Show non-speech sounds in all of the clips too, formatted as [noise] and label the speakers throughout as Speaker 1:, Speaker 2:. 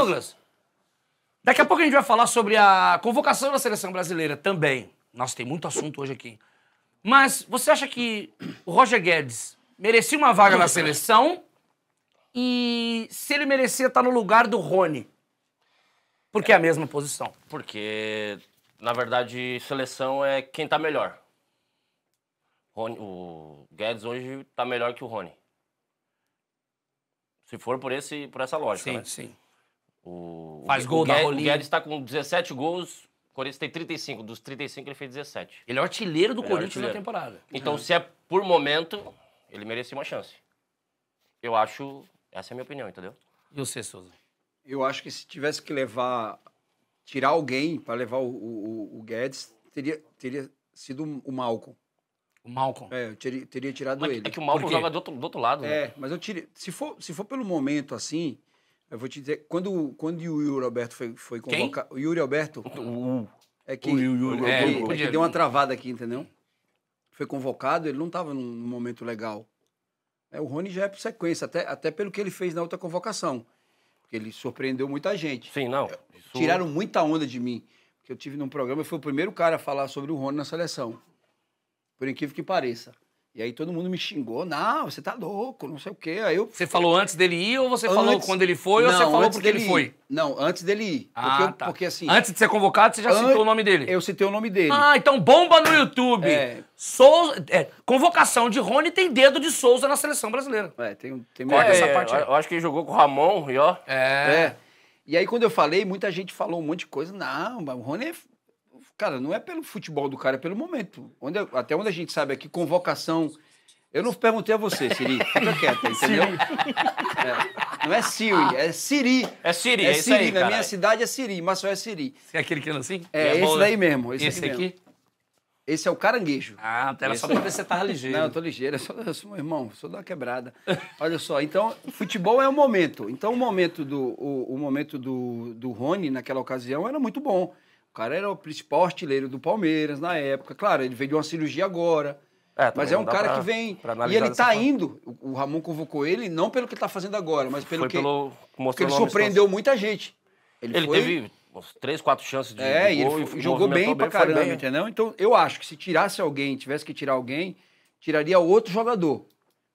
Speaker 1: Douglas, daqui a pouco a gente vai falar sobre a convocação da seleção brasileira também. Nossa, tem muito assunto hoje aqui. Mas você acha que o Roger Guedes merecia uma vaga na seleção? E se ele merecia estar tá no lugar do Rony? Porque é a mesma posição. Porque, na verdade, seleção é quem tá melhor. Rony, o Guedes hoje tá melhor que o Rony. Se for por, esse, por essa lógica, sim, né? Sim, sim. O, Faz o, gol o da Guedes, O Guedes está com 17 gols, o Corinthians tem 35. Dos 35, ele fez 17. Ele é o artilheiro do ele é Corinthians artilheiro. na temporada. Então, uhum. se é por momento, ele merecia uma chance. Eu acho. Essa é a minha opinião, entendeu? E você, Souza?
Speaker 2: Eu acho que se tivesse que levar. Tirar alguém para levar o, o, o Guedes, teria, teria sido o Malcolm. O Malcolm. É, eu teria, teria tirado mas, ele. É que o Malcolm joga
Speaker 1: do outro, do outro lado, é, né? É,
Speaker 2: mas eu tirei. Se for, se for pelo momento assim, eu vou te dizer, quando, quando o Yuri Alberto foi, foi convocado. O Yuri Alberto. O, é que, o Yuri, é, é, é, que deu uma travada aqui, entendeu? Foi convocado, ele não estava num, momento legal. É, o Rony já é por sequência, até, até pelo que ele fez na outra convocação. Porque ele surpreendeu muita gente. Sim, não. É, Isso... Tiraram muita onda de mim. Porque eu tive num programa, eu fui o primeiro cara a falar sobre o Rony na seleção. Por incrível que pareça. E aí todo mundo me xingou, não, você tá louco, não sei o quê. Aí eu... Você falou antes dele ir ou você antes... falou quando ele foi não, ou você falou porque ele ir. foi? Não, antes dele ir. Ah, porque, eu, tá. porque assim... Antes de ser convocado, você já an... citou o nome dele? Eu citei o nome dele. Ah, então bomba no YouTube. É... É, convocação de Rony tem dedo de Souza na seleção brasileira. É, tem... tem mais é, essa parte é, Eu acho que ele jogou com o Ramon, e ó. É. é. E aí quando eu falei, muita gente falou um monte de coisa. Não, o Rony é Cara, não é pelo futebol do cara, é pelo momento. Onde, até onde a gente sabe aqui, convocação. Eu não perguntei a você, Siri. Fica quieta, [laughs] entendeu? É, não é Siri, é Siri. É Siri, é, é Siri. Aí, Na minha cidade é Siri, mas só é Siri. É aquele que não assim? É, esse daí mesmo. Esse, esse aqui? Mesmo. Esse é o caranguejo. Ah, era esse só pra ver se você tava ligeiro. Não, eu tô ligeiro. Eu sou, eu sou meu irmão, sou da quebrada. Olha só, então, futebol é o momento. Então, o momento do, o, o momento do, do Rony naquela ocasião era muito bom. O cara era o principal artilheiro do Palmeiras na época. Claro, ele veio de uma cirurgia agora. É, mas é um cara pra, que vem. E ele tá forma. indo. O Ramon convocou ele, não pelo que ele tá fazendo agora, mas pelo foi que. Pelo, porque ele surpreendeu muita gente. Ele, ele foi... teve
Speaker 1: três, quatro chances de. É, de gol, ele foi, jogou bem pra caramba, bem. entendeu?
Speaker 2: Então eu acho que se tirasse alguém, tivesse que tirar alguém, tiraria outro jogador.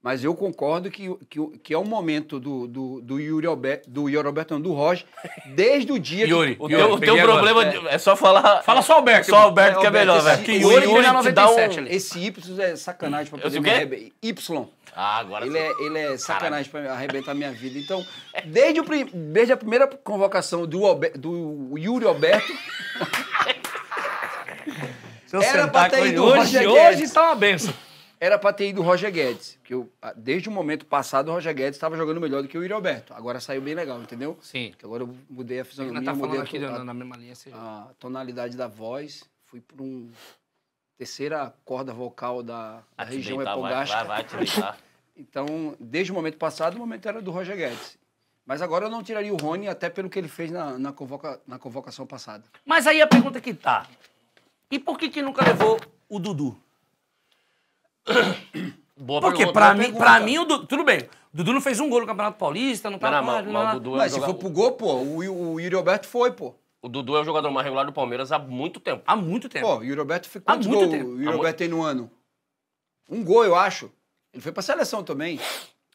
Speaker 2: Mas eu concordo que, que, que é o momento do, do, do Yuri Alberto, do Yuri Alberto, não, do Roger, desde o dia Yuri, que... O Yuri, teu, o teu problema é, é, só falar... Fala só Alberto. Só Alberto, é, que é melhor, velho. Né? Que o Yuri, Yuri 97, um, é Esse Y é sacanagem pra poder o arrebentar. Y. Ah, agora... Ele é, ele é sacanagem para pra arrebentar minha vida. Então, desde, o, desde a primeira convocação do, do Yuri Alberto... [laughs] Se eu Era pra ter ido hoje, hoje, hoje tá uma benção. Era para ter ido o Roger Guedes, que eu, ah, desde o momento passado o Roger Guedes estava jogando melhor do que o Yuri Alberto. Agora saiu bem legal, entendeu? Sim. Porque agora eu mudei a tá fisionomia, tá mudei aqui a, na mesma linha, seja... a tonalidade da voz, fui para um terceira corda vocal da, da região deitar, epogástica. Vai, vai, vai [laughs] então, desde o momento passado, o momento era do Roger Guedes. Mas agora eu não tiraria o Rony, até pelo que ele fez na, na, convoca, na convocação passada. Mas aí a pergunta que tá: e por
Speaker 1: que, que nunca levou o Dudu? Boa Porque pra, mim, pra mim, o Dudu, tudo bem. Dudu não fez um gol no Campeonato Paulista, não tá não, mas, é mas se for pro
Speaker 2: gol, pô, o, o Yuri Alberto foi, pô.
Speaker 1: O Dudu é o jogador mais regular do Palmeiras há muito tempo. Há muito tempo. Pô, o Yuri
Speaker 2: Alberto ficou quantos tempo. o Yuri Alberto tem no ano? Um gol, eu acho. Ele foi pra seleção também.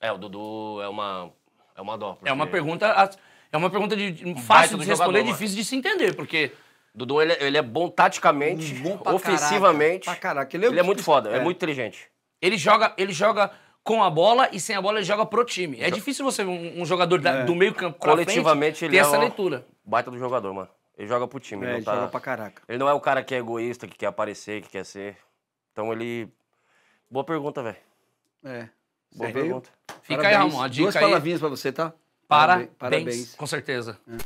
Speaker 1: É, o Dudu é uma, é uma dó. Porque... É uma pergunta... É uma pergunta de, fácil de responder, jogador, difícil de se entender, porque Dudu, ele, é, ele é bom taticamente, é bom pra ofensivamente. Caraca, pra caraca. Ele, é, ele é muito foda, é. é muito inteligente. Ele joga, ele joga com a bola e sem a bola ele joga pro time. É difícil você ver um, um jogador da, é. do meio campo coletivamente frente, ele ter é essa leitura. Baita do jogador, mano. Ele joga pro time, é, ele, tá... joga pra caraca. Ele não é o cara que é egoísta, que quer aparecer, que quer ser. Então ele Boa pergunta, velho.
Speaker 2: É. Boa Sério? pergunta. Fica Parabéns. aí, Ramon. A dica Duas aí... palavrinhas pra você, tá? Parabéns. Parabéns. Com certeza.
Speaker 1: É.